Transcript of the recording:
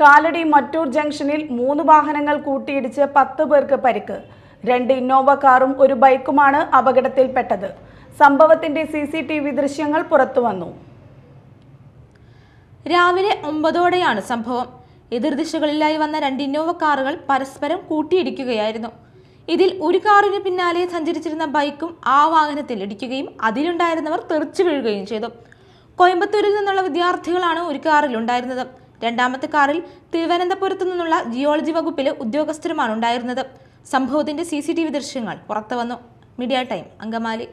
കാലടി മറ്റൂർ ജംഗ്ഷനിൽ മൂന്ന് വാഹനങ്ങൾ കൂട്ടിയിടിച്ച് പത്ത് പേർക്ക് പരിക്ക് രണ്ട് ഇന്നോവ കാറും ഒരു ബൈക്കുമാണ് അപകടത്തിൽപ്പെട്ടത് സംഭവത്തിന്റെ സി സി ടി വി ദൃശ്യങ്ങൾ പുറത്തുവന്നു രാവിലെ ഒമ്പതോടെയാണ് സംഭവം എതിർദിശകളിലായി വന്ന രണ്ട് ഇന്നോവ കാറുകൾ പരസ്പരം കൂട്ടിയിടിക്കുകയായിരുന്നു ഇതിൽ ഒരു കാറിന് പിന്നാലെ സഞ്ചരിച്ചിരുന്ന ബൈക്കും ആ വാഹനത്തിൽ ഇടിക്കുകയും അതിലുണ്ടായിരുന്നവർ തെറിച്ചു വീഴുകയും ചെയ്തു കോയമ്പത്തൂരിൽ നിന്നുള്ള വിദ്യാർത്ഥികളാണ് ഒരു കാറിലുണ്ടായിരുന്നത് രണ്ടാമത്തെ കാറിൽ തിരുവനന്തപുരത്തു നിന്നുള്ള ജിയോളജി വകുപ്പിലെ ഉദ്യോഗസ്ഥരുമാണ് ഉണ്ടായിരുന്നത് സംഭവത്തിന്റെ സി ദൃശ്യങ്ങൾ പുറത്തുവന്നു മീഡിയ ടൈം അങ്കമാലി